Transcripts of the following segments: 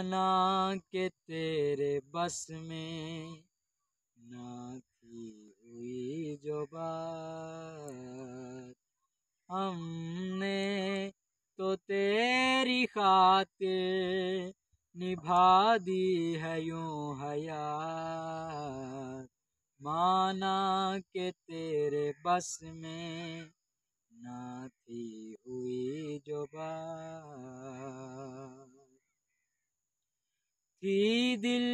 जाना के तेरे बस में ना थी हुई जो बात हमने तो तेरी खात निभा दी है यू हया माना के तेरे बस में फी दिल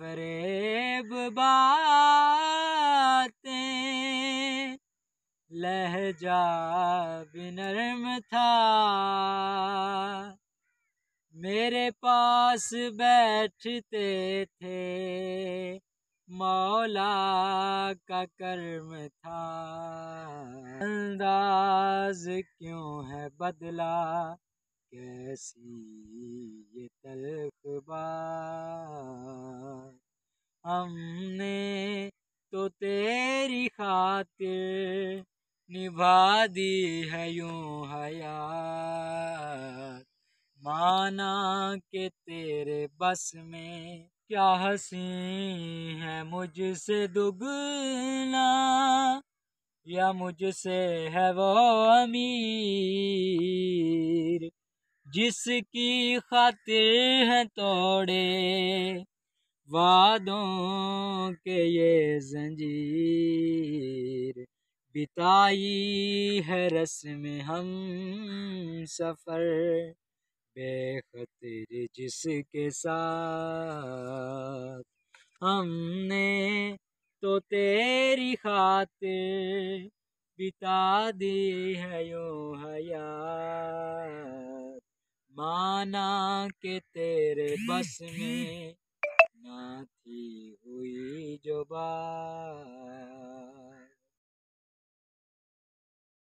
फरेब बातें लहजा बिनर्म था मेरे पास बैठते थे मौला का कर्म था अंदाज क्यों है बदला कैसी ये तल हमने तो तेरी खातिर निभा दी है यू हयात माना के तेरे बस में क्या हसी है मुझसे दुगना या मुझसे है वो अमीर जिसकी खातिर है तोड़े वादों के ये जंजीर बिताई है रस्म हम सफ़र बेखतर जिसके साथ हमने तो तेरी खातिर बिता दी है यो हया माना के तेरे बस में নাথি হই জবা